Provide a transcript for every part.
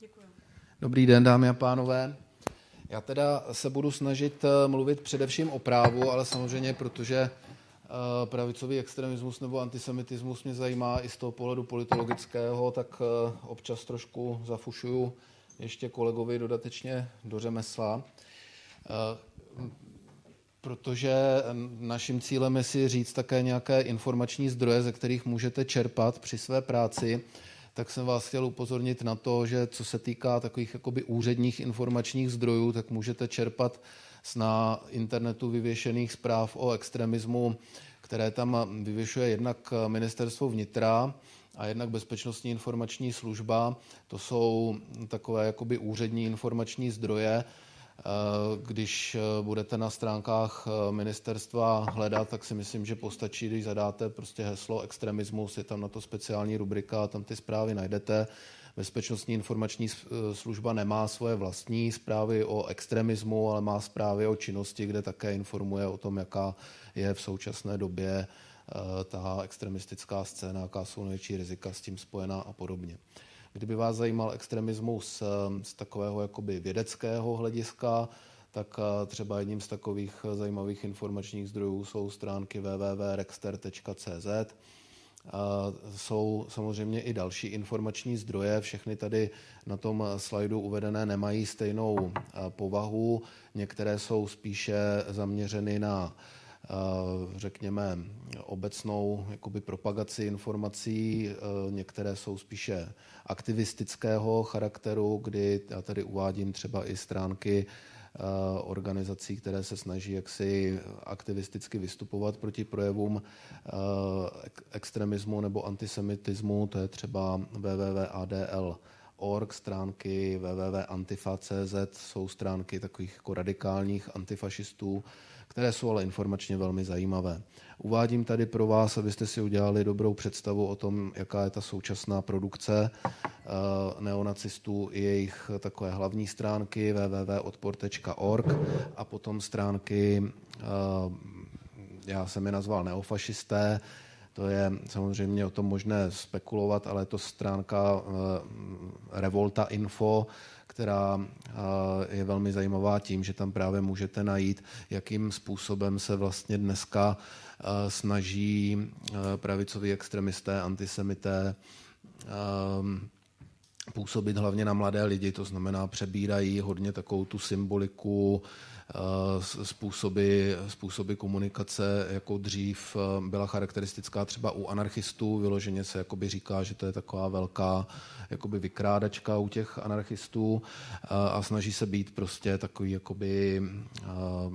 Děkuji. Dobrý den, dámy a pánové. Já teda se budu snažit eh, mluvit především o právu, ale samozřejmě, protože eh, pravicový extremismus nebo antisemitismus mě zajímá i z toho pohledu politologického, tak eh, občas trošku zafušuju ještě kolegovi dodatečně do řemesla. Protože naším cílem je si říct také nějaké informační zdroje, ze kterých můžete čerpat při své práci tak jsem vás chtěl upozornit na to, že co se týká takových jakoby úředních informačních zdrojů, tak můžete čerpat z na internetu vyvěšených zpráv o extremismu, které tam vyvěšuje jednak ministerstvo vnitra, a jednak bezpečnostní informační služba. To jsou takové jakoby úřední informační zdroje, Eh, když eh, budete na stránkách eh, ministerstva hledat, tak si myslím, že postačí, když zadáte prostě heslo extremismus, je tam na to speciální rubrika, tam ty zprávy najdete. Bezpečnostní informační služba nemá svoje vlastní zprávy o extremismu, ale má zprávy o činnosti, kde také informuje o tom, jaká je v současné době ta extremistická scéna, jaká jsou největší rizika s tím spojená a podobně. Kdyby vás zajímal extremismus eh, z takového jakoby vědeckého hlediska, tak eh, třeba jedním z takových eh, zajímavých informačních zdrojů jsou stránky www.rexter.cz. Jsou samozřejmě i další informační zdroje, všechny tady na tom slajdu uvedené nemají stejnou povahu, některé jsou spíše zaměřeny na Eh, řekněme, obecnou jakoby propagaci informací. Eh, některé jsou spíše aktivistického charakteru, kdy já tady uvádím třeba i stránky eh, organizací, které se snaží jaksi aktivisticky vystupovat proti projevům extremismu nebo antisemitismu. To je třeba www.adl org, stránky www.antifa.cz jsou stránky takových jako radikálních antifašistů, které jsou ale informačně velmi zajímavé. Uvádím tady pro vás, abyste si udělali dobrou představu o tom, jaká je ta současná produkce eh, neonacistů i jejich takové hlavní stránky www.odpor.org a potom stránky, eh, já jsem je nazval neofašisté, to je samozřejmě o tom možné spekulovat, ale je to stránka eh, Revolta Info, která eh, je velmi zajímavá tím, že tam právě můžete najít, jakým způsobem se vlastně dneska eh, snaží eh, pravicoví extremisté, antisemité působit hlavně na mladé lidi, to znamená přebírají hodně takovou tu symboliku Eh, způsoby, způsoby komunikace, jako dřív eh, byla charakteristická třeba u anarchistů. Vyloženě se jakoby říká, že to je taková velká jakoby vykrádačka u těch anarchistů eh, a snaží se být prostě takový jakoby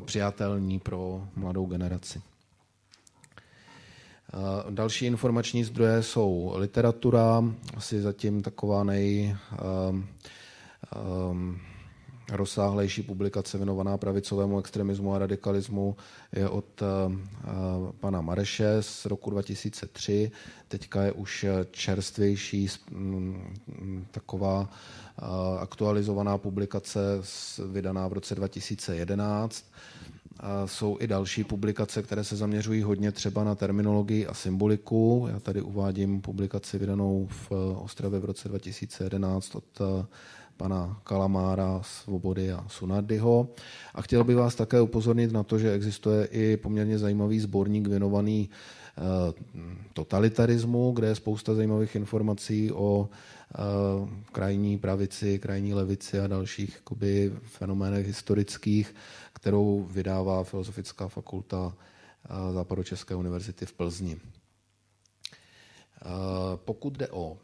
přijatelní pro mladou generaci. Další informační zdroje jsou literatura, asi zatím taková nej, um, um, rozsáhlejší publikace věnovaná pravicovému extremismu a radikalismu je od eh, eh, pana Mareše z roku 2003. Teďka je už čerstvější mm, mm, taková eh, aktualizovaná publikace vydaná v roce 2011. Jsou i další publikace, které se zaměřují hodně třeba na terminologii a symboliku. Já tady uvádím publikaci vydanou v Ostravě v roce 2011 od pana Kalamára, Svobody a Sunardyho. A chtěl bych vás také upozornit na to, že existuje i poměrně zajímavý sborník věnovaný eh, totalitarismu, kde je spousta zajímavých informací o eh, krajní pravici, krajní levici a dalších jakoby, fenoménech historických, kterou vydává Filozofická fakulta eh, Západočeské univerzity v Plzni. Pokud jde o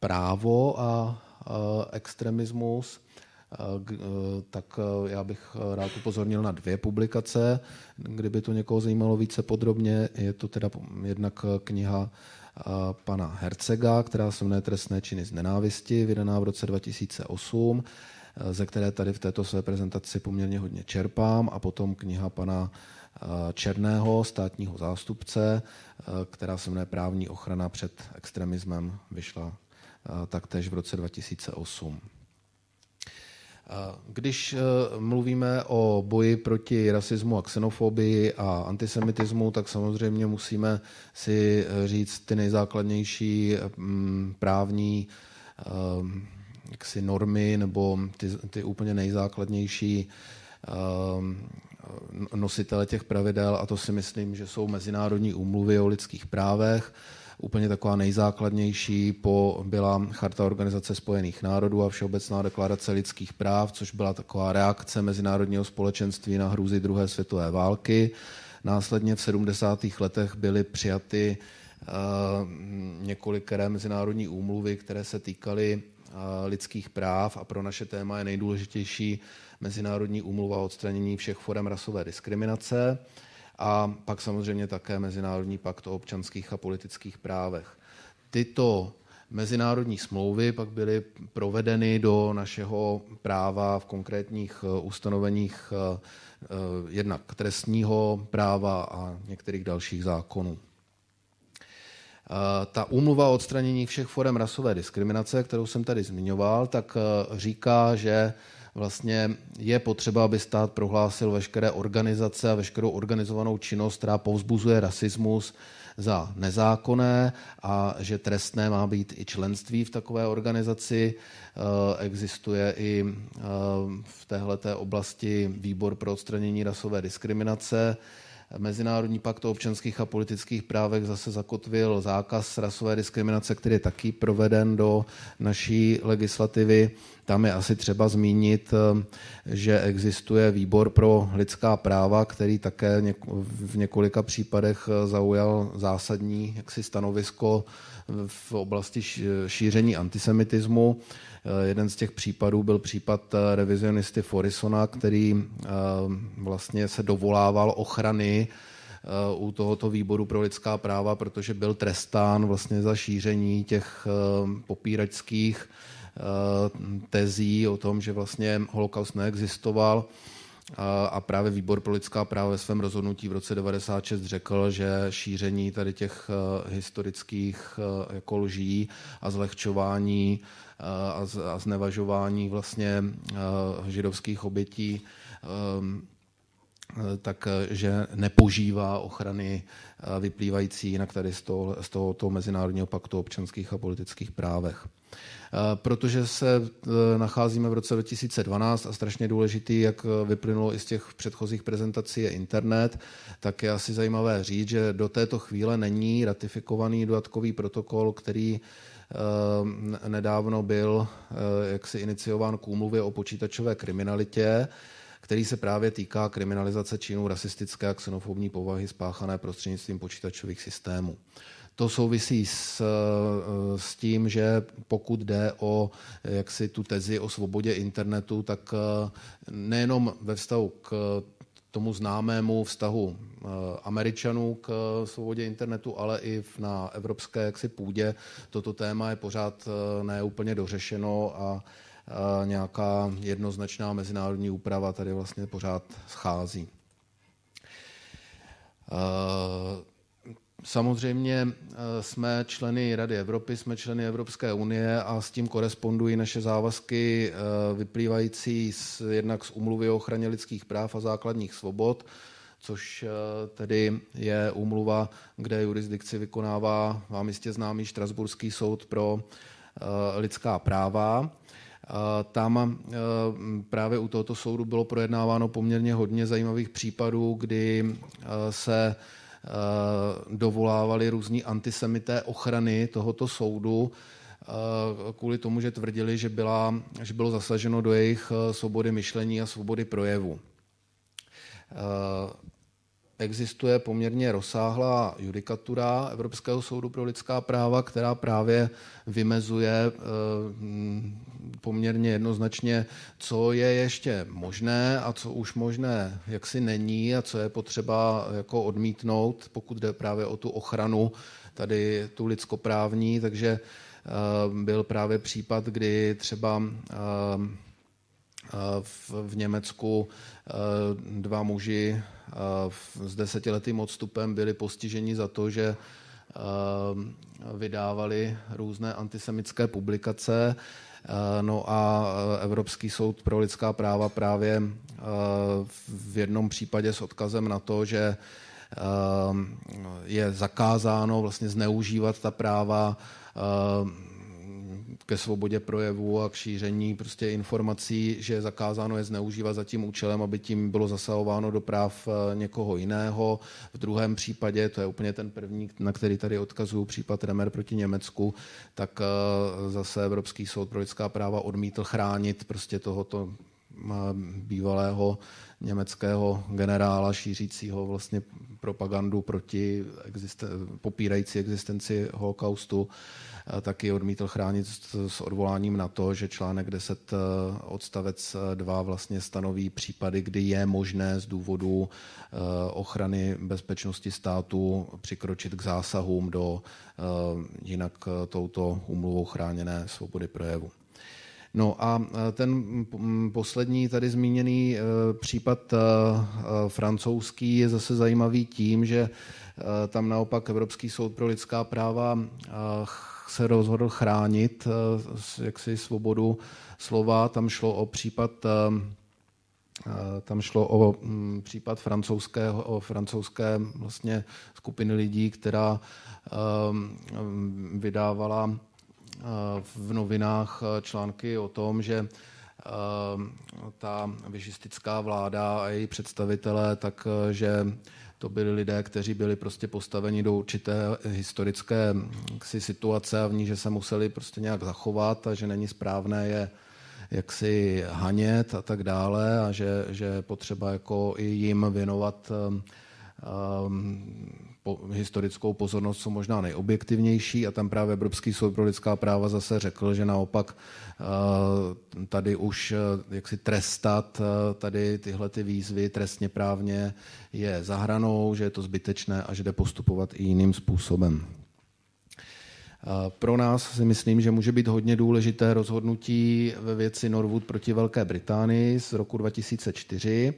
právo a extremismus, e, tak e, já bych rád upozornil na dvě publikace. Kdyby to někoho zajímalo více podrobně, je to teda jednak kniha e, pana Hercega, která se jmenuje Trestné činy z nenávisti, vydaná v roce 2008, ze které tady v této své prezentaci poměrně hodně čerpám, a potom kniha pana Černého, státního zástupce, která se jmenuje Právní ochrana před extremismem, vyšla taktéž v roce 2008. Když e, mluvíme o boji proti rasismu a xenofobii a antisemitismu, tak samozřejmě musíme si e, říct ty nejzákladnější mm, právní e, normy nebo ty, ty úplně nejzákladnější Eh, nositele těch pravidel a to si myslím, že jsou mezinárodní úmluvy o lidských právech, úplně taková nejzákladnější po byla Charta Organizace spojených národů a Všeobecná deklarace lidských práv, což byla taková reakce mezinárodního společenství na hrůzy druhé světové války. Následně v 70. letech byly přijaty eh, několikeré mezinárodní úmluvy, které se týkaly eh, lidských práv a pro naše téma je nejdůležitější Mezinárodní úmluva o odstranění všech forem rasové diskriminace a pak samozřejmě také Mezinárodní pakt o občanských a politických právech. Tyto mezinárodní smlouvy pak byly provedeny do našeho práva v konkrétních eh, ustanoveních eh, eh, jednak trestního práva a některých dalších zákonů. Ta úmluva o odstranění všech forem rasové diskriminace, kterou jsem tady zmiňoval, tak říká, že vlastně je potřeba, aby stát prohlásil veškeré organizace a veškerou organizovanou činnost, která povzbuzuje rasismus, za nezákonné a že trestné má být i členství v takové organizaci. Eh, existuje i eh, v téhleté oblasti výbor pro odstranění rasové diskriminace, Mezinárodní pakt o občanských a politických právech zase zakotvil zákaz rasové diskriminace, který je taky proveden do naší legislativy. Tam je asi třeba zmínit, eh, že existuje výbor pro lidská práva, který také v několika případech eh, zaujal zásadní jaksi stanovisko v oblasti šíření antisemitismu. Eh, jeden z těch případů byl případ eh, revizionisty Forisona, který eh, vlastně se dovolával ochrany u tohoto výboru pro lidská práva, protože byl trestán vlastně za šíření těch popíračských tezí o tom, že vlastně holokaust neexistoval. A právě výbor pro lidská práva ve svém rozhodnutí v roce 96 řekl, že šíření tady těch eh, historických eh, jako lží a zlehčování eh, a znevažování vlastně židovských obětí takže nepožívá ochrany vyplývající jinak tady z, toho, z tohoto Mezinárodního paktu o občanských a politických právech. Eh, protože se eh, nacházíme v roce 2012 a strašně důležitý, jak eh, vyplynulo i z těch předchozích prezentací, je internet, tak je asi zajímavé říct, že do této chvíle není ratifikovaný dodatkový protokol, který nedávno byl jaksi iniciován k úmluvě o počítačové kriminalitě, který se právě týká kriminalizace činů rasistické a xenofobní povahy spáchané prostřednictvím počítačových systémů. To souvisí s, eh, s tím, že pokud jde o jaksi tu tezi o svobodě internetu, tak eh, nejenom ve vztahu k tomu známému vztahu eh, Američanů k svobodě internetu, ale i na evropské jaksi půdě toto téma je pořád neúplně dořešeno a nějaká jednoznačná mezinárodní úprava tady vlastně pořád schází. Samozřejmě eh, jsme členy Rady Evropy, jsme členy Evropské unie a s tím korespondují naše závazky eh, vyplývající z, jednak z umluvy o ochraně lidských práv a základních svobod, což eh, tedy je umluva, kde jurisdikci vykonává vám jistě známý Štrasburský soud pro lidská práva. Tam právě u tohoto soudu bylo projednáváno poměrně hodně zajímavých případů, kdy se Eh, dovolávali různí antisemité ochrany tohoto soudu eh, kvůli tomu, že tvrdili, že, byla, že bylo zasaženo do jejich eh, svobody myšlení a svobody projevu existuje poměrně rozsáhlá judikatura Evropského soudu pro lidská práva, která právě vymezuje eh, mm, poměrně jednoznačně, co je ještě možné a co už možné jaksi není a co je potřeba jako odmítnout, pokud jde právě o tu ochranu tady tu lidskoprávní. Takže eh, byl právě případ, kdy třeba eh, Eh, v, v Německu eh, dva muži eh, s desetiletým odstupem byli postiženi za to, že vydávali různé antisemické publikace. No a Evropský soud pro lidská práva právě v jednom případě s odkazem na to, že je zakázáno vlastně zneužívat ta práva ke svobodě projevu a k šíření prostě informací, že je zakázáno je zneužívat za tím účelem, aby tím bylo zasahováno do práv eh, někoho jiného. V druhém případě, to je úplně ten první, na který tady odkazuju, případ Remer proti Německu, tak eh, zase Evropský soud pro lidská práva odmítl chránit prostě tohoto bývalého německého generála šířícího vlastně propagandu proti existen- popírající existenci holokaustu, taky odmítl chránit s odvoláním na to, že článek 10 e, odstavec 2 e, vlastně stanoví případy, kdy je možné z důvodu e, ochrany bezpečnosti státu přikročit k zásahům do jinak touto umluvou chráněné svobody projevu. No a e, ten mm, mm, poslední tady zmíněný e, případ e, francouzský je zase zajímavý tím, že tam naopak Evropský soud pro lidská práva se rozhodl chránit jaksi svobodu slova. Tam šlo o případ tam šlo o mm, případ francouzského, o francouzské vlastně skupiny lidí, která vydávala v novinách eh, články o tom, že eh, ta vyžistická vláda a její představitelé, takže eh, to byli lidé, kteří byli prostě postaveni do určité historické hm, ksi, situace a v ní, že se museli prostě nějak zachovat a že není správné je jak si hanět a tak dále a že, že potřeba jako i jim věnovat um, po, historickou pozornost co možná nejobjektivnější a tam právě Evropský soud pro lidská práva zase řekl, že naopak eh, tady už eh, jaksi trestat eh, tady tyhle ty výzvy trestně právně je zahranou, že je to zbytečné a že jde postupovat i jiným způsobem. Pro nás si myslím, že může být hodně důležité rozhodnutí ve věci Norwood proti Velké Británii z roku 2004,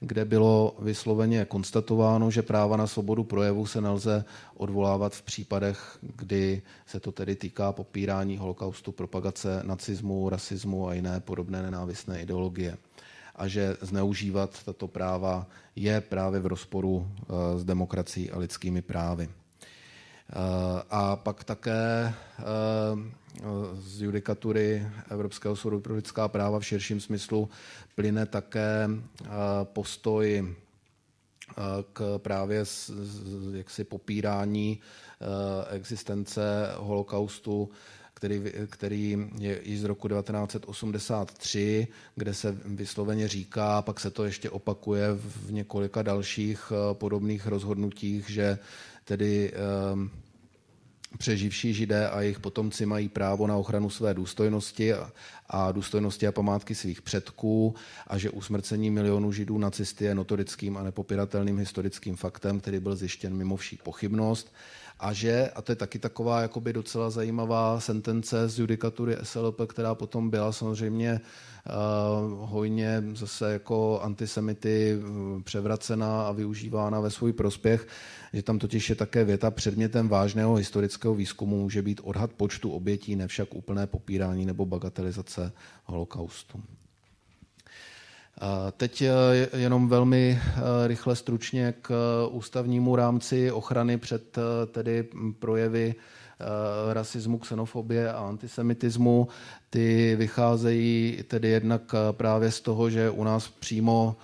kde bylo vysloveně konstatováno, že práva na svobodu projevu se nelze odvolávat v případech, kdy se to tedy týká popírání holokaustu, propagace nacismu, rasismu a jiné podobné nenávistné ideologie a že zneužívat tato práva je právě v rozporu eh, s demokracií a lidskými právy. Eh, a pak také eh, z judikatury Evropského soudu pro lidská práva v širším smyslu plyne také eh, postoj k právě jaksi popírání existence holokaustu který, který je již z roku 1983, kde se vysloveně říká, pak se to ještě opakuje v několika dalších eh, podobných rozhodnutích, že tedy ehm, přeživší židé a jejich potomci mají právo na ochranu své důstojnosti a důstojnosti a památky svých předků a že usmrcení milionů židů nacisty je notorickým a nepopiratelným historickým faktem, který byl zjištěn mimo vší pochybnost a že, a to je taky taková jakoby docela zajímavá sentence z judikatury SLP, která potom byla samozřejmě uh, hojně zase jako antisemity eh, převracena a využívána ve svůj prospěch, že tam totiž je také věta předmětem vážného historického výzkumu může být odhad počtu obětí, nevšak úplné popírání nebo bagatelizace holokaustu. Teď eh, jenom velmi eh, rychle stručně k eh, ústavnímu rámci ochrany před tedy projevy rasismu, xenofobie a antisemitismu. Ty vycházejí tedy jednak právě z toho, že u nás přímo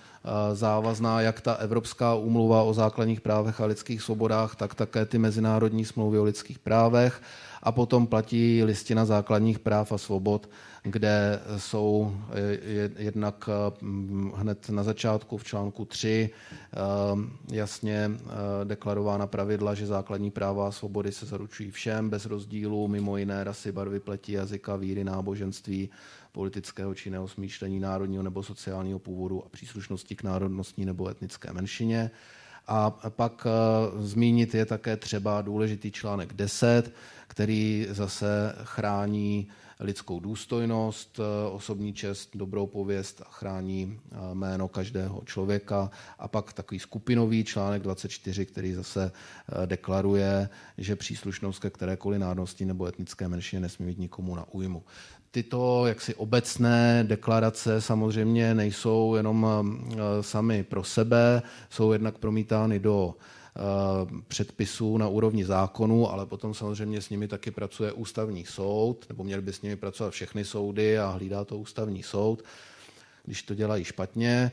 závazná jak ta Evropská úmluva o základních právech a lidských svobodách, tak také ty mezinárodní smlouvy o lidských právech a potom platí listina základních práv a svobod, kde jsou eh, jednak eh, hned na začátku v článku 3 eh, jasně deklarována pravidla, že základní práva a svobody se zaručují všem bez rozdílu, mimo jiné rasy, barvy, pleti, jazyka, víry, náboženství, politického či jiného smýšlení, národního nebo sociálního původu a příslušnosti k národnostní nebo etnické menšině. A pak eh, zmínit je také třeba důležitý článek 10, který zase chrání lidskou důstojnost, eh, osobní čest, dobrou pověst a chrání eh, jméno každého člověka. A pak takový skupinový článek 24, který zase deklaruje, že příslušnost ke kterékoliv národnosti nebo etnické menšině nesmí být nikomu na újmu tyto jaksi obecné deklarace samozřejmě nejsou jenom eh, sami pro sebe, jsou jednak promítány do eh, předpisů na úrovni zákonu, ale potom samozřejmě s nimi taky pracuje ústavní soud, nebo měl by s nimi pracovat všechny soudy a hlídá to ústavní soud, když to dělají špatně.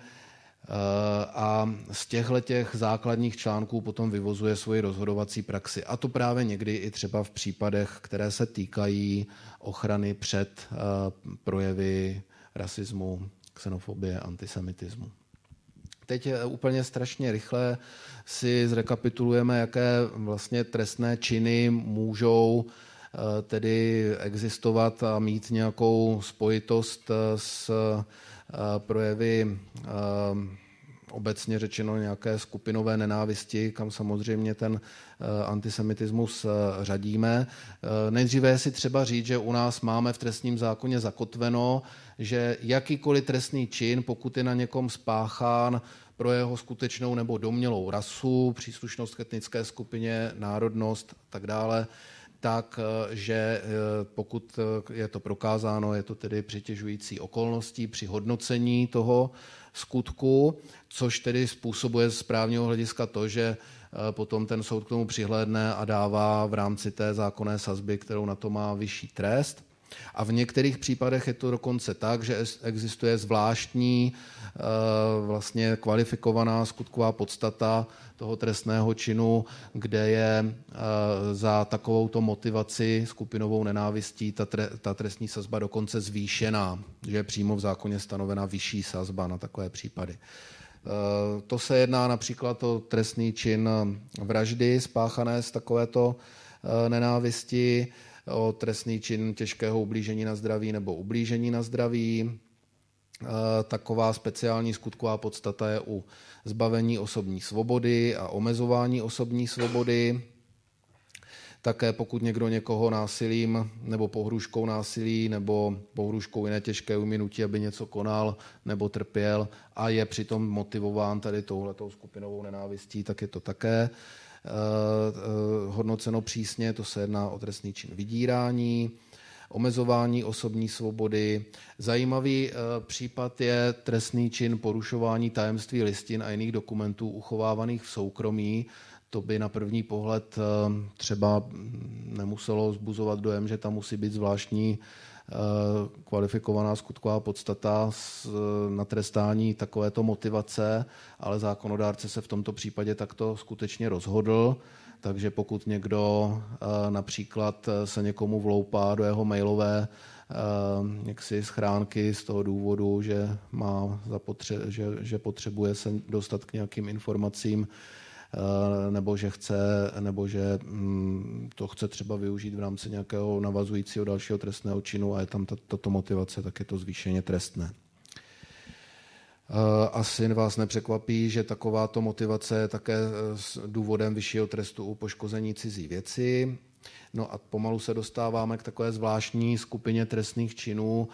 Eh, a z těchto těch základních článků potom vyvozuje svoji rozhodovací praxi. A to právě někdy i třeba v případech, které se týkají ochrany před eh, projevy rasismu, xenofobie, antisemitismu. Teď eh, úplně strašně rychle si zrekapitulujeme, jaké vlastně trestné činy můžou tedy existovat a mít nějakou spojitost s Eh, projevy eh, obecně řečeno nějaké skupinové nenávisti, kam samozřejmě ten eh, antisemitismus řadíme. Nejdříve si třeba říct, že u nás máme v trestním zákoně zakotveno, že jakýkoliv trestný čin, pokud je na někom spáchán pro jeho skutečnou nebo domělou rasu, příslušnost k etnické skupině, národnost a tak dále, tak eh, že eh, pokud eh, je to prokázáno, je to tedy přitěžující okolností při hodnocení toho skutku, což tedy způsobuje z právního hlediska to, že potom ten soud k tomu přihlédne a dává v rámci té zákonné sazby, kterou na to má vyšší trest. A v některých případech je to dokonce tak, že existuje zvláštní eh, vlastně kvalifikovaná skutková podstata toho trestného činu, kde je eh, za takovouto motivaci skupinovou nenávistí ta, trestní sazba dokonce zvýšená, že je přímo v zákoně stanovena vyšší sazba na takové případy. Eh, to se jedná například o trestný čin vraždy spáchané z takovéto nenávisti, o trestný čin těžkého ublížení na zdraví nebo ublížení na zdraví. Eh, taková speciální skutková podstata je u zbavení osobní svobody a omezování osobní svobody. Také pokud někdo někoho násilím nebo pohrůžkou násilí nebo pohrůžkou jiné těžké uminutí, aby něco konal nebo trpěl a je přitom motivován tady touhletou skupinovou nenávistí, tak je to také uh, Eh, hodnoceno přísně, to se jedná o trestný čin vydírání, omezování osobní svobody. Zajímavý eh, případ je trestný čin porušování tajemství listin a jiných dokumentů uchovávaných v soukromí. To by na první pohled eh, třeba nemuselo zbuzovat dojem, že tam musí být zvláštní Eh, kvalifikovaná skutková podstata eh, na trestání takovéto motivace, ale zákonodárce se v tomto případě takto skutečně rozhodl. Takže pokud někdo eh, například se někomu vloupá do jeho mailové jaksi schránky z toho důvodu, že, má zapotře- že, že potřebuje se dostat k nějakým informacím, Eh, nebo že, chce, nebo že mm, to chce třeba využít v rámci nějakého navazujícího dalšího trestného činu a je tam tato motivace, tak je to zvýšeně trestné. Eh, asi vás nepřekvapí, že takováto motivace je také eh, s důvodem vyššího trestu u poškození cizí věci. No a pomalu se dostáváme k takové zvláštní skupině trestných činů,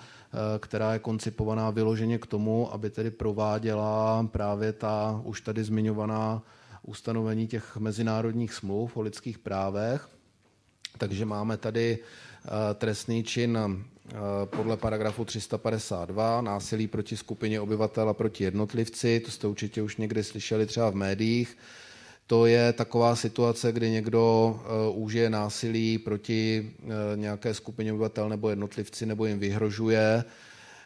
která je koncipovaná vyloženě k tomu, aby tedy prováděla právě ta už tady zmiňovaná ustanovení těch mezinárodních smluv o lidských právech. Takže máme tady eh, trestný čin eh, podle paragrafu 352 násilí proti skupině obyvatel a proti jednotlivci. To jste určitě už někdy slyšeli třeba v médiích. To je taková situace, kdy někdo eh, užije násilí proti nějaké skupině obyvatel nebo jednotlivci nebo jim vyhrožuje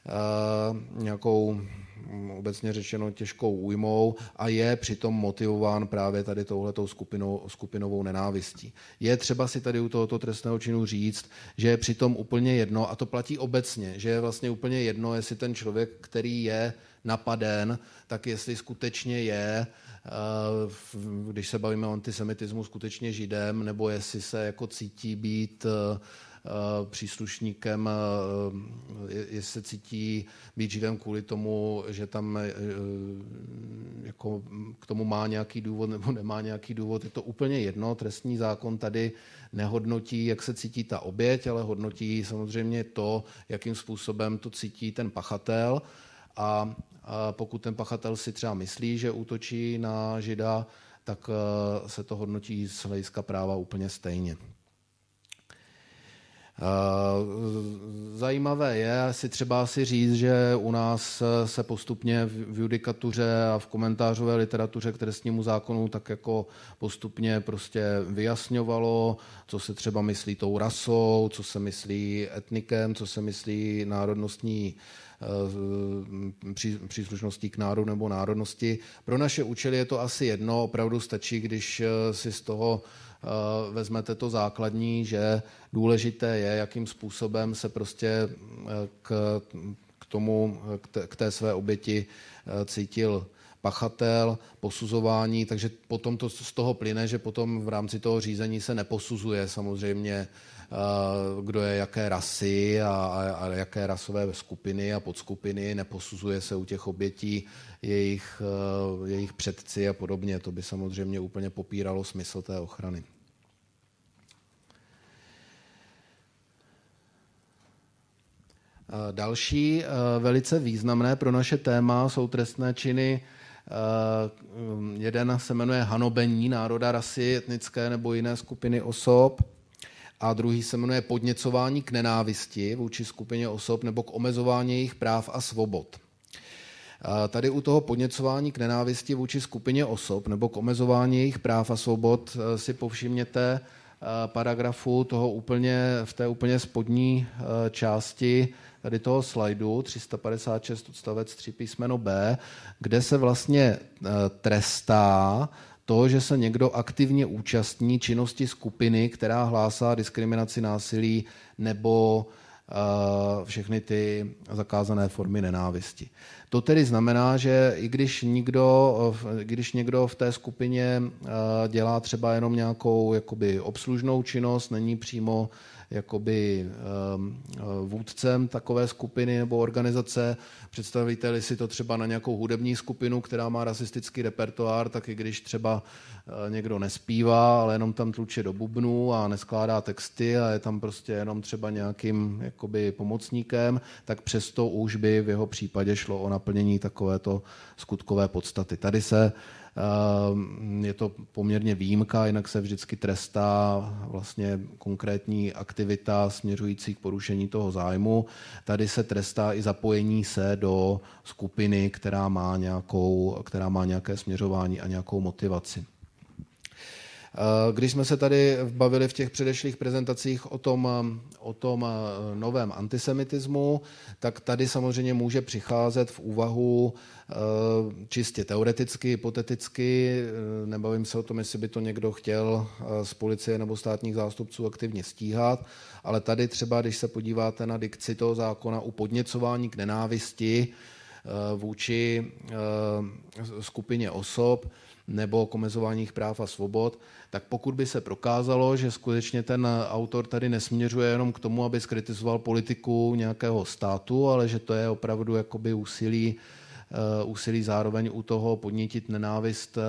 Eh, nějakou mm, obecně řečeno těžkou újmou a je přitom motivován právě tady touhletou skupinou, skupinovou nenávistí. Je třeba si tady u tohoto trestného činu říct, že je přitom úplně jedno, a to platí obecně, že je vlastně úplně jedno, jestli ten člověk, který je napaden, tak jestli skutečně je uh, Eh, když se bavíme o antisemitismu, skutečně židem, nebo jestli se jako cítí být eh, příslušníkem, eh, jestli se cítí být židem kvůli tomu, že tam jako k tomu má nějaký důvod nebo nemá nějaký důvod. Je to úplně jedno. Trestní zákon tady nehodnotí, jak se cítí ta oběť, ale hodnotí samozřejmě to, jakým způsobem to cítí ten pachatel. A pokud ten pachatel si třeba myslí, že útočí na žida, tak eh, se to hodnotí z hlediska práva úplně stejně. Eh, zajímavé je si třeba si říct, že u nás se postupně v judikatuře a v komentářové literatuře k trestnímu zákonu tak jako postupně prostě vyjasňovalo, co se třeba myslí tou rasou, co se myslí etnikem, co se myslí národnostní eh, příslušností k národu nebo národnosti. Pro naše účely je to asi jedno, opravdu stačí, když eh, si z toho Eh, vezmete to základní, že důležité je, jakým způsobem se prostě eh, k, k tomu, k té své oběti eh, cítil pachatel, posuzování, takže potom to z toho plyne, že potom v rámci toho řízení se neposuzuje samozřejmě, eh, kdo je jaké rasy a, a, a jaké rasové skupiny a podskupiny, neposuzuje se u těch obětí jejich, eh, jejich předci a podobně. To by samozřejmě úplně popíralo smysl té ochrany. Eh, další velice významné pro naše téma jsou trestné činy Eh, jeden se jmenuje hanobení národa, rasy, etnické nebo jiné skupiny osob a druhý se jmenuje podněcování k nenávisti vůči skupině osob nebo k omezování jejich práv a svobod. Eh, tady u toho podněcování k nenávisti vůči skupině osob nebo k omezování jejich práv a svobod eh, si povšimněte, Eh, paragrafu, toho úplně, v té úplně spodní eh, části tady toho slajdu 356 odstavec 3 písmeno B, kde se vlastně eh, trestá to, že se někdo aktivně účastní činnosti skupiny, která hlásá diskriminaci násilí nebo Eh, všechny ty zakázané formy nenávisti. To tedy znamená, že i když, nikdo, eh, když někdo v té skupině eh, dělá třeba jenom nějakou jakoby obslužnou činnost, není přímo jakoby ehm, eh, vůdcem takové skupiny nebo organizace. Představíte-li si to třeba na nějakou hudební skupinu, která má rasistický repertoár, tak i když třeba eh, někdo nespívá, ale jenom tam tluče do bubnu a neskládá texty a je tam prostě jenom třeba nějakým jakoby pomocníkem, tak přesto už by v jeho případě šlo o naplnění takovéto skutkové podstaty. Tady se Ehm, je to poměrně výjimka, jinak se vždycky trestá vlastně konkrétní aktivita směřující k porušení toho zájmu. Tady se trestá i zapojení se do skupiny, která má, nějakou, která má nějaké směřování a nějakou motivaci. Eh, když jsme se tady bavili v těch předešlých prezentacích o tom, eh, o tom eh, novém antisemitismu, tak tady samozřejmě může přicházet v úvahu čistě teoreticky, hypoteticky, nebavím se o tom, jestli by to někdo chtěl z policie nebo státních zástupců aktivně stíhat, ale tady třeba, když se podíváte na dikci toho zákona u podněcování k nenávisti vůči skupině osob, nebo k omezování práv a svobod, tak pokud by se prokázalo, že skutečně ten autor tady nesměřuje jenom k tomu, aby skritizoval politiku nějakého státu, ale že to je opravdu jakoby úsilí eh, úsilí zároveň u toho podnítit nenávist eh,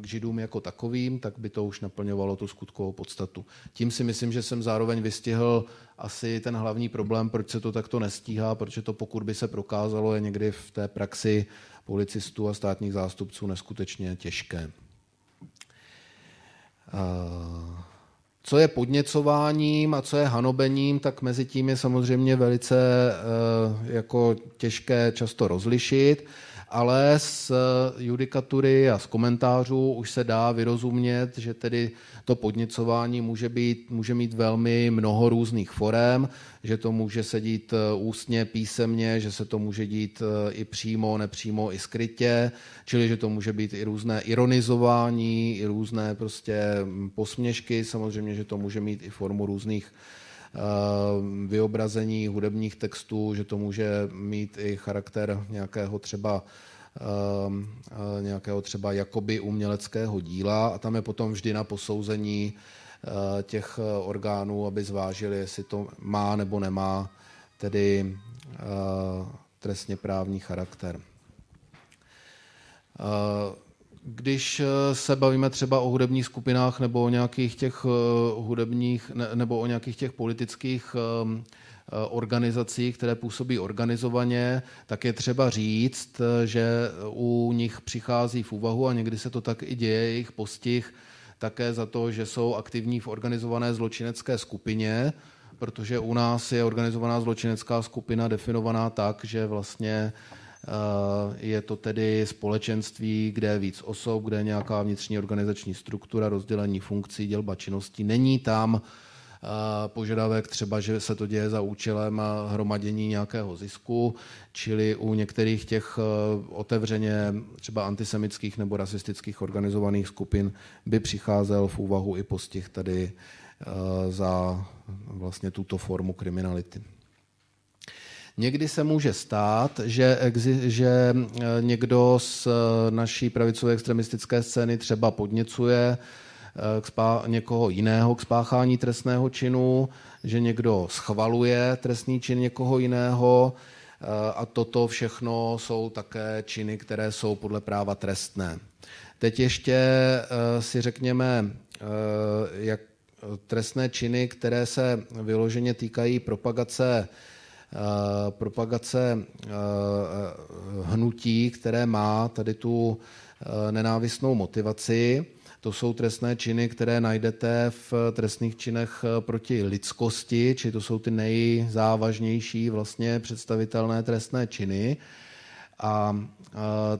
k židům jako takovým, tak by to už naplňovalo tu skutkovou podstatu. Tím si myslím, že jsem zároveň vystihl asi ten hlavní problém, proč se to takto nestíhá, protože to pokud by se prokázalo, je někdy v té praxi policistů a státních zástupců neskutečně těžké. Eh, co je podněcováním a co je hanobením, tak mezi tím je samozřejmě velice eh, jako těžké často rozlišit ale z eh, judikatury a z komentářů už se dá vyrozumět, že tedy to podněcování může, být, může mít velmi mnoho různých forem, že to může se dít eh, ústně, písemně, že se to může dít eh, i přímo, nepřímo, i skrytě, čili že to může být i různé ironizování, i různé prostě mm, posměšky, samozřejmě, že to může mít i formu různých Eh, vyobrazení hudebních textů, že to může mít i charakter nějakého třeba eh, nějakého třeba jakoby uměleckého díla a tam je potom vždy na posouzení eh, těch orgánů, aby zvážili, jestli to má nebo nemá tedy trestně právní charakter když eh, se bavíme třeba o hudebních skupinách nebo o nějakých těch eh, hudebních nebo o nějakých těch politických eh, organizací, které působí organizovaně, tak je třeba říct, že u nich přichází v úvahu a někdy se to tak i děje, jejich postih také za to, že jsou aktivní v organizované zločinecké skupině, protože u nás je organizovaná zločinecká skupina definovaná tak, že vlastně Eh, je to tedy společenství, kde je víc osob, kde je nějaká vnitřní organizační struktura, rozdělení funkcí, dělba činností. Není tam eh, požadavek třeba, že se to děje za účelem eh, hromadění nějakého zisku, čili u některých těch otevřeně třeba antisemických nebo rasistických organizovaných skupin by přicházel v úvahu i postih tady za vlastně tuto formu kriminality. Někdy se může stát, že, exi- že eh, někdo z eh, naší pravicové extremistické scény třeba podněcuje eh, k spá- někoho jiného k spáchání trestného činu, že někdo schvaluje trestný čin někoho jiného. A toto všechno jsou také činy, které jsou podle práva trestné. Teď ještě si řekněme, jak trestné činy, které se vyloženě týkají propagace Eh, propagace eh, hnutí, které má tady tu eh, nenávistnou motivaci. To jsou trestné činy, které najdete v trestných činech proti lidskosti, či to jsou ty nejzávažnější vlastně představitelné trestné činy. A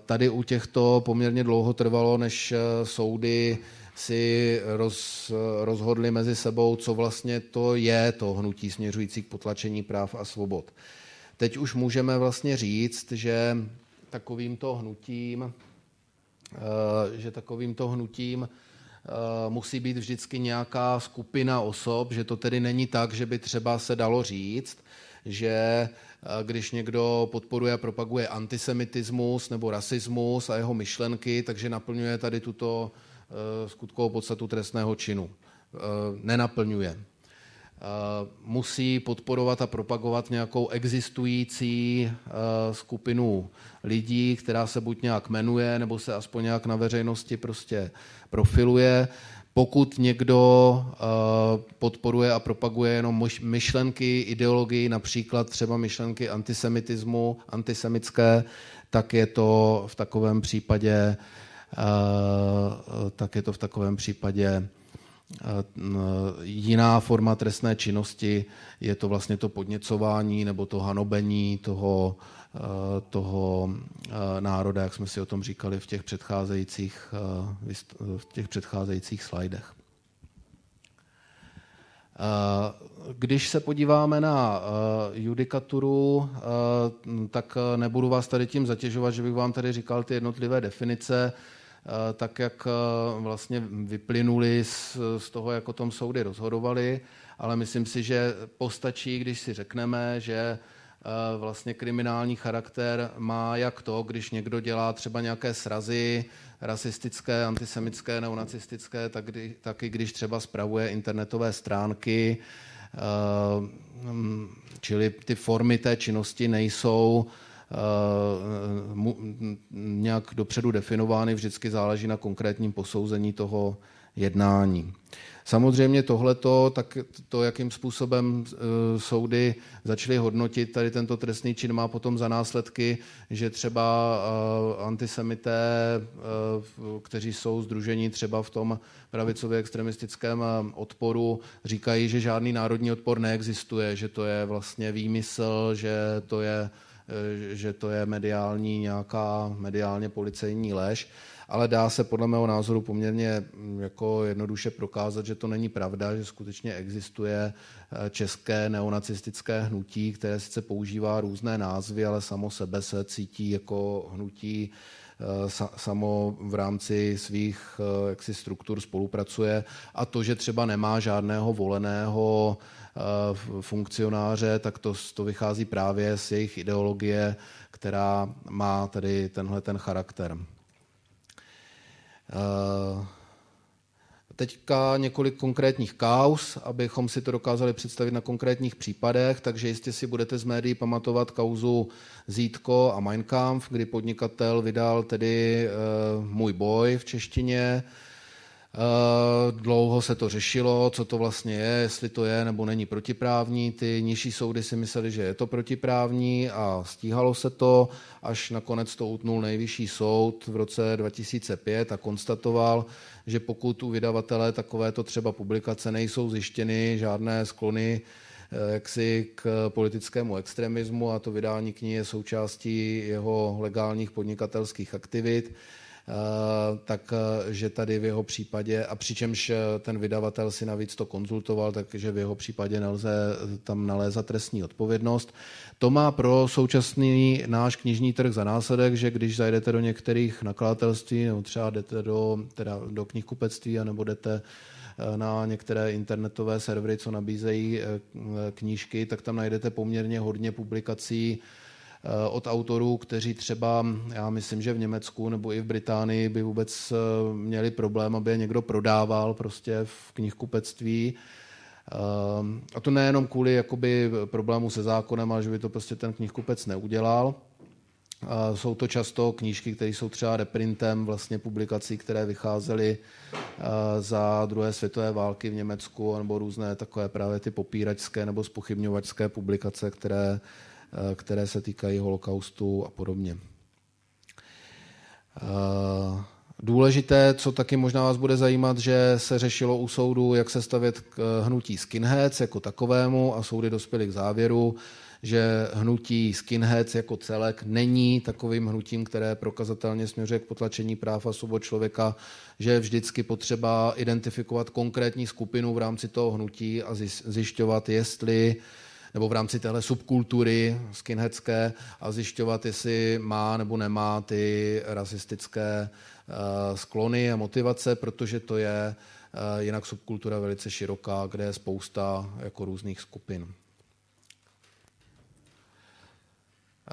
tady u těchto poměrně dlouho trvalo, než soudy si roz, rozhodli mezi sebou, co vlastně to je to hnutí směřující k potlačení práv a svobod. Teď už můžeme vlastně říct, že takovýmto hnutím, eh, že takovýmto hnutím eh, musí být vždycky nějaká skupina osob, že to tedy není tak, že by třeba se dalo říct, že eh, když někdo podporuje a propaguje antisemitismus nebo rasismus a jeho myšlenky, takže naplňuje tady tuto Eh, skutkovou podstatu trestného činu. Eh, nenaplňuje. Eh, musí podporovat a propagovat nějakou existující skupinu lidí, která se buď nějak jmenuje, nebo se aspoň nějak na veřejnosti prostě profiluje pokud někdo podporuje a propaguje jenom myšlenky, ideologii, například třeba myšlenky antisemitismu, antisemické, tak je to v takovém případě Eh, tak je to v takovém případě eh, jiná forma trestné činnosti, je to vlastně to podněcování nebo to hanobení toho, eh, toho národa, jak jsme si o tom říkali v těch předcházejících, v těch předcházejících slajdech. Když se podíváme na judikaturu, tak nebudu vás tady tím zatěžovat, že bych vám tady říkal ty jednotlivé definice. Eh, tak jak eh, vlastně vyplynuli z, z toho, jak o tom soudy rozhodovali, ale myslím si, že postačí, když si řekneme, že eh, vlastně kriminální charakter má jak to, když někdo dělá třeba nějaké srazy rasistické, antisemické nebo nacistické, tak, kdy, tak i když třeba spravuje internetové stránky, mm, čili ty formy té činnosti nejsou Eh, nějak dopředu definovány, vždycky záleží na konkrétním posouzení toho jednání. Samozřejmě tohleto, tak to, jakým způsobem eh, soudy začaly hodnotit tady tento trestný čin, má potom za následky, že třeba eh, antisemité, kteří jsou združeni třeba v tom pravicově extremistickém odporu, říkají, že žádný národní odpor neexistuje, že to je vlastně výmysl, že to je Eh, že to je mediální nějaká mediálně policejní lež, ale dá se podle mého názoru poměrně mm, jako jednoduše prokázat, že to není pravda, že skutečně existuje eh, české neonacistické hnutí, které sice používá různé názvy, ale samo sebe se cítí jako hnutí Eh, samo v rámci svých eh, jaksi struktur spolupracuje a to, že třeba nemá žádného voleného eh, funkcionáře, tak to, to vychází právě z jejich ideologie, která má tedy tenhle ten charakter. Uh, teďka několik konkrétních kaus, abychom si to dokázali představit na konkrétních případech, takže jistě si budete z médií pamatovat kauzu Zítko a Mein Kampf, kdy podnikatel vydal tedy e, Můj boj v češtině, Eh, dlouho se to řešilo, co to vlastně je, jestli to je nebo není protiprávní. Ty nižší soudy si mysleli, že je to protiprávní a stíhalo se to, až nakonec to utnul nejvyšší soud v roce 2005 a konstatoval, že pokud u vydavatele takovéto třeba publikace nejsou zjištěny žádné sklony eh, jaksi k politickému extremismu a to vydání knihy je součástí jeho legálních podnikatelských aktivit, Eh, tak eh, že tady v jeho případě, a přičemž eh, ten vydavatel si navíc to konzultoval, takže v jeho případě nelze tam nalézat trestní odpovědnost. To má pro současný náš knižní trh za následek, že když zajdete do některých nakladatelství, nebo třeba jdete do, teda do knihkupectví, nebo jdete na některé internetové servery, co nabízejí knížky, tak tam najdete poměrně hodně publikací Eh, od autorů, kteří třeba, já myslím, že v Německu nebo i v Británii by vůbec eh, měli problém, aby je někdo prodával prostě v knihkupectví. Eh, a to nejenom kvůli jakoby, problému se zákonem, ale že by to prostě ten knihkupec neudělal. Jsou to často knížky, které jsou třeba reprintem vlastně publikací, které vycházely za druhé světové války v Německu, nebo různé takové právě ty popíračské nebo spochybňovačské publikace, které Eh, které se týkají holokaustu a podobně. Eh, důležité, co taky možná vás bude zajímat, že se řešilo u soudu, jak se stavět k hnutí skinheads jako takovému a soudy dospěly k závěru, že hnutí skinheads jako celek není takovým hnutím, které prokazatelně směřuje k potlačení práv a svobod člověka, že je vždycky potřeba identifikovat konkrétní skupinu v rámci toho hnutí a zjišťovat, jestli uh, nebo v rámci téhle subkultury skinheadské a zjišťovat, jestli má nebo nemá ty rasistické eh, sklony a motivace, protože to je eh, jinak subkultura velice široká, kde je spousta jako různých skupin.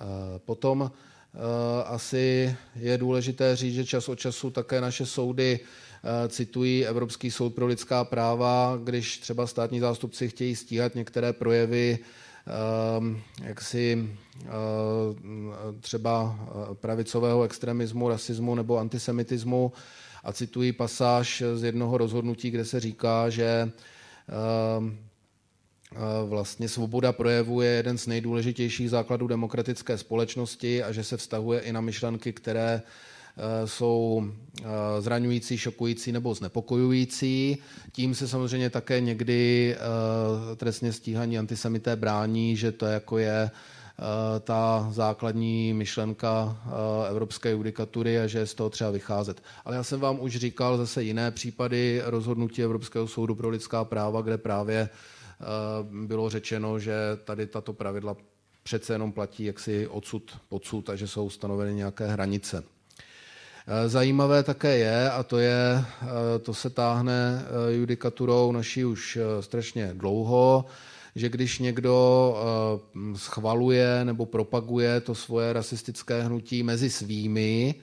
Eh, potom asi je důležité říct, že čas od času také naše soudy Eh, citují Evropský soud pro lidská práva, když třeba státní zástupci chtějí stíhat některé projevy ehm, jak si eh, třeba eh, pravicového extremismu, rasismu nebo antisemitismu. A citují pasáž z jednoho rozhodnutí, kde se říká, že ehm, vlastně svoboda projevu je jeden z nejdůležitějších základů demokratické společnosti a že se vztahuje i na myšlenky, které Eh, jsou eh, zraňující, šokující nebo znepokojující. Tím se samozřejmě také někdy eh, trestně stíhaní antisemité brání, že to jako je ta základní myšlenka evropské judikatury a že je z toho třeba vycházet. Ale já jsem vám už říkal zase jiné případy rozhodnutí Evropského soudu pro lidská práva, kde právě bylo řečeno, že tady tato pravidla přece jenom platí jaksi odsud, podsud a že jsou stanoveny nějaké hranice. Eh, zajímavé také je, a to, je, eh, to se táhne eh, judikaturou naší už strašně dlouho, že když někdo schvaluje nebo propaguje to svoje rasistické hnutí mezi svými,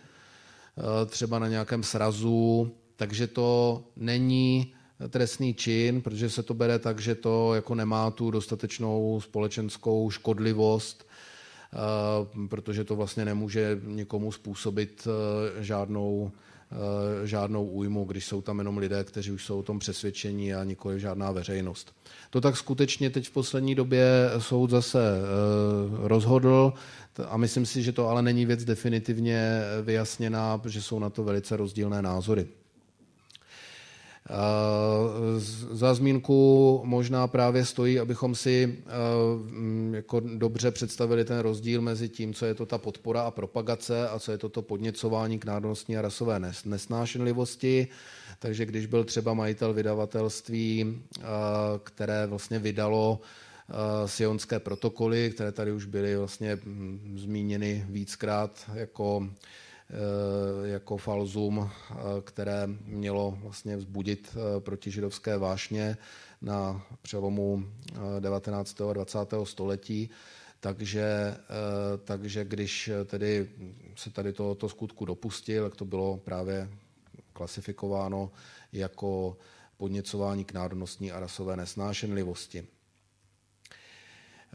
třeba na nějakém srazu, takže to není trestný čin, protože se to bere tak, že to jako nemá tu dostatečnou společenskou škodlivost, Eh, protože to vlastně nemůže nikomu způsobit eh, žádnou eh, žádnou újmu, když jsou tam jenom lidé, kteří už jsou o tom přesvědčení a nikoli žádná veřejnost. To tak skutečně teď v poslední době soud zase rozhodl a myslím si, že to ale není věc definitivně vyjasněná, protože jsou na to velice rozdílné názory. Eh, za zmínku možná právě stojí, abychom si eh, mm, jako dobře představili ten rozdíl mezi tím, co je to ta podpora a propagace a co je to to podněcování k národnostní a rasové nesnášenlivosti. Takže když byl třeba majitel vydavatelství, eh, které vlastně vydalo sionské protokoly, které tady už byly vlastně mm, zmíněny víckrát jako Eh, jako falzum, eh, které mělo vlastně vzbudit eh, protižidovské vášně na přelomu 19. a 20. století. Takže, takže když tedy se tady tohoto skutku dopustil, tak to bylo právě klasifikováno jako podněcování k národnostní a rasové nesnášenlivosti.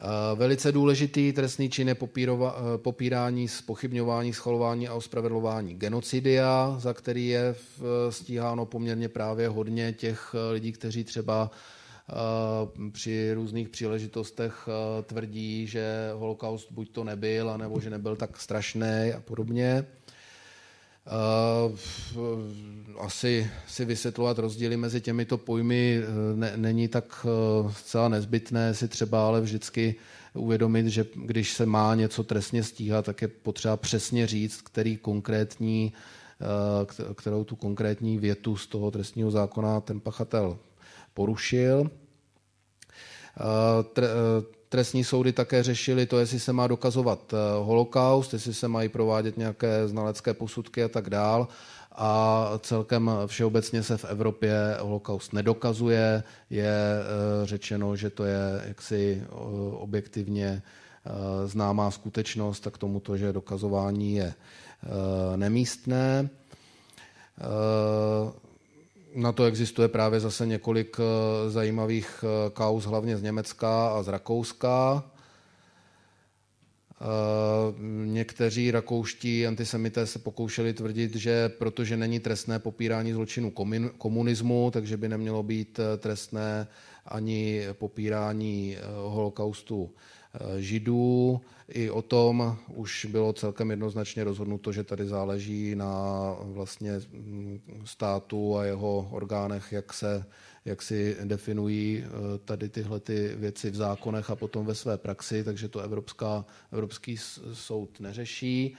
Eh, velice důležitý trestný čin je eh, popírání, spochybňování, schvalování a ospravedlování genocidia, za který je eh, stíháno poměrně právě hodně těch lidí, kteří třeba při různých příležitostech tvrdí, že holokaust buď to nebyl, anebo že nebyl tak strašný a podobně. Eh, eh, asi si vysvětlovat rozdíly mezi těmito pojmy eh, ne, není tak zcela nezbytné si třeba ale vždycky uvědomit, že když se má něco trestně stíhat, tak je potřeba přesně říct, který konkrétní, kterou tu konkrétní větu z toho trestního zákona ten pachatel porušil trestní soudy také řešily to, jestli se má dokazovat eh, holokaust, jestli se mají provádět nějaké znalecké posudky a tak dál. A celkem všeobecně se v Evropě holokaust nedokazuje. Je eh, řečeno, že to je jaksi eh, objektivně známá skutečnost, tak tomuto, že dokazování je nemístné na to existuje právě zase několik eh, zajímavých eh, kauz, hlavně z Německa a z Rakouska. Eh, někteří rakouští antisemité se pokoušeli tvrdit, že protože není trestné popírání zločinu komunismu, takže by nemělo být trestné ani popírání holokaustu Eh, Židů. I o tom už bylo celkem jednoznačně rozhodnuto, že tady záleží na vlastně mm, státu a jeho orgánech, jak, se, jak si definují eh, tady tyhle ty věci v zákonech a potom ve své praxi, takže to Evropská, Evropský soud neřeší.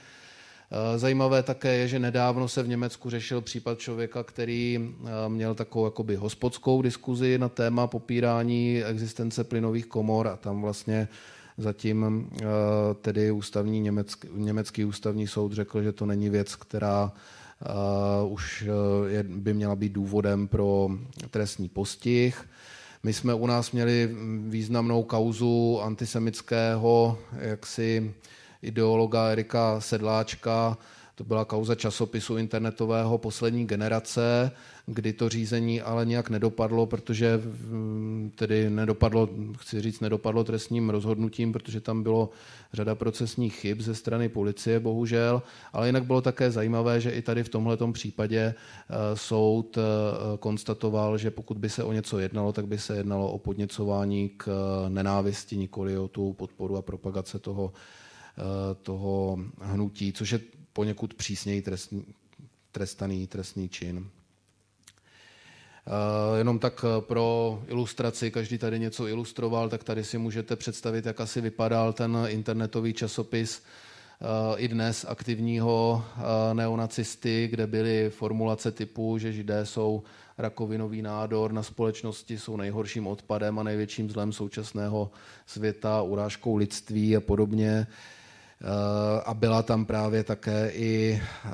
Eh, zajímavé také je, že nedávno se v Německu řešil případ člověka, který měl takovou jakoby hospodskou diskuzi na téma popírání existence plynových komor a tam vlastně Zatím eh, tedy ústavní německý, německý ústavní soud řekl, že to není věc, která eh, už eh, je, by měla být důvodem pro trestní postih. My jsme u nás měli významnou kauzu antisemického jaksi ideologa Erika Sedláčka, to byla kauza časopisu internetového poslední generace, kdy to řízení ale nějak nedopadlo, protože mm, tedy nedopadlo, chci říct, nedopadlo trestním rozhodnutím, protože tam bylo řada procesních chyb ze strany policie, bohužel, ale jinak bylo také zajímavé, že i tady v tomhle případě eh, soud eh, konstatoval, že pokud by se o něco jednalo, tak by se jednalo o podněcování k eh, nenávisti, nikoli o tu podporu a propagace toho Eh, toho hnutí, což je poněkud přísněji trestný, trestaný trestný čin. Eh, jenom tak eh, pro ilustraci, každý tady něco ilustroval, tak tady si můžete představit, jak asi vypadal ten internetový časopis i dnes aktivního neonacisty, kde byly formulace typu, že židé jsou rakovinový nádor na společnosti, jsou nejhorším odpadem a největším zlem současného světa, urážkou lidství a podobně. Eh, a byla tam právě také i eh,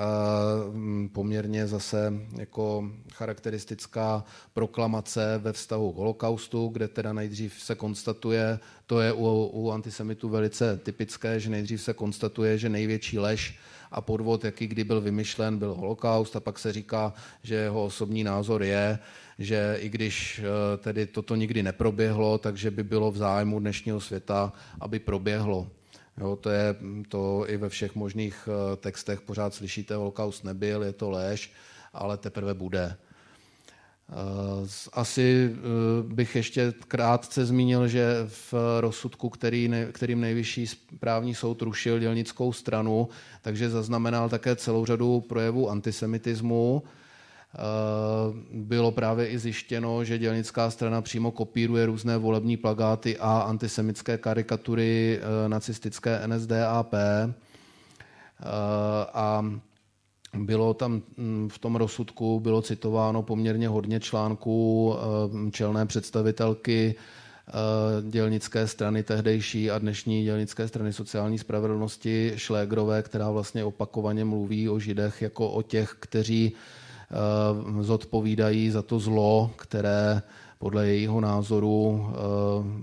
poměrně zase jako charakteristická proklamace ve vztahu k holokaustu, kde teda nejdřív se konstatuje, to je u, u antisemitů velice typické, že nejdřív se konstatuje, že největší lež a podvod, jaký kdy byl vymyšlen, byl holokaust a pak se říká, že jeho osobní názor je, že i když eh, tedy toto nikdy neproběhlo, takže by bylo v zájmu dnešního světa, aby proběhlo. Jo, to je to i ve všech možných eh, textech pořád slyšíte, holokaust nebyl, je to lež, ale teprve bude. Eh, asi eh, bych ještě krátce zmínil, že v rozsudku, který, kterým nejvyšší správní soud rušil dělnickou stranu, takže zaznamenal také celou řadu projevů antisemitismu. Eh, bylo právě i zjištěno, že dělnická strana přímo kopíruje různé volební plagáty a antisemické karikatury eh, nacistické NSDAP. Eh, a bylo tam hm, v tom rozsudku bylo citováno poměrně hodně článků čelné představitelky dělnické strany tehdejší a dnešní dělnické strany sociální spravedlnosti Šlégrové, která vlastně opakovaně mluví o židech jako o těch, kteří Eh, zodpovídají za to zlo, které podle jejího názoru eh,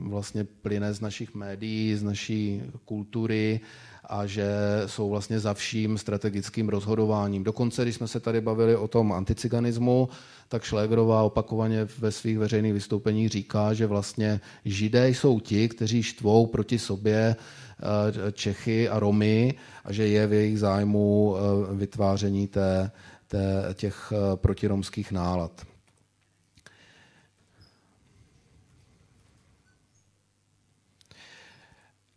vlastně plyne z našich médií, z naší kultury a že jsou vlastně za vším strategickým rozhodováním. Dokonce, když jsme se tady bavili o tom anticiganismu, tak Šlégrová opakovaně ve svých veřejných vystoupeních říká, že vlastně židé jsou ti, kteří štvou proti sobě eh, Čechy a Romy a že je v jejich zájmu vytváření té těch eh, protiromských nálad.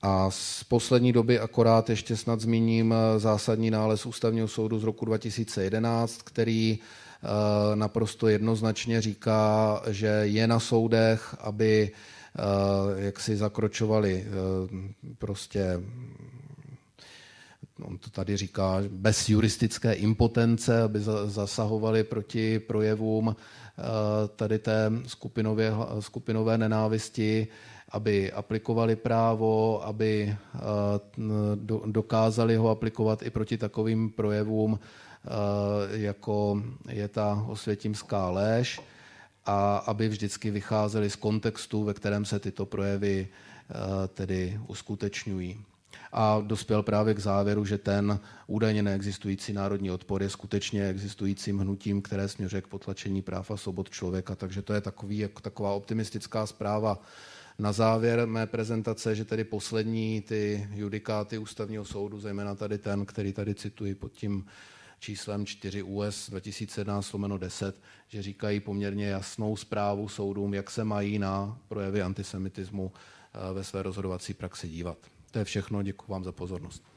A z poslední doby akorát ještě snad zmíním eh, zásadní nález Ústavního soudu z roku 2011, který eh, naprosto jednoznačně říká, že je na soudech, aby jak si zakročovali prostě on to tady říká, bez juristické impotence, aby zasahovali proti projevům eh, tady té skupinové, skupinové nenávisti, aby aplikovali právo, aby eh, dokázali ho aplikovat i proti takovým projevům, eh, jako je ta osvětímská léž a aby vždycky vycházeli z kontextu, ve kterém se tyto projevy tedy uskutečňují a dospěl právě k závěru, že ten údajně neexistující národní odpor je skutečně existujícím hnutím, které směřuje k potlačení práv a svobod člověka. Takže to je takový, taková optimistická zpráva na závěr mé prezentace, že tedy poslední ty judikáty ústavního soudu, zejména tady ten, který tady cituji pod tím číslem 4 US 2017 lomeno 10, že říkají poměrně jasnou zprávu soudům, jak se mají na projevy antisemitismu eh, ve své rozhodovací praxi dívat. To je všechno, děkuji vám za pozornost.